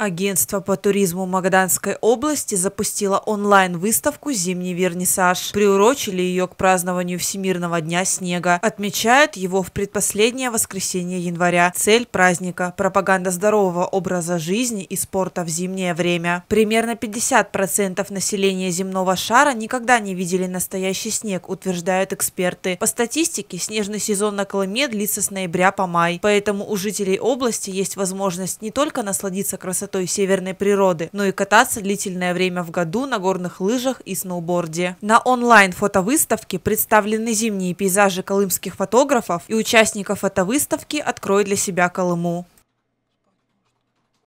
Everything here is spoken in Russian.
Агентство по туризму Магаданской области запустило онлайн-выставку «Зимний вернисаж». Приурочили ее к празднованию Всемирного дня снега. Отмечают его в предпоследнее воскресенье января. Цель праздника – пропаганда здорового образа жизни и спорта в зимнее время. Примерно 50% населения земного шара никогда не видели настоящий снег, утверждают эксперты. По статистике, снежный сезон на Колыме длится с ноября по май. Поэтому у жителей области есть возможность не только насладиться красотой, красотой северной природы, но и кататься длительное время в году на горных лыжах и сноуборде. На онлайн-фотовыставке представлены зимние пейзажи колымских фотографов и участников фотовыставки «Открой для себя Колыму».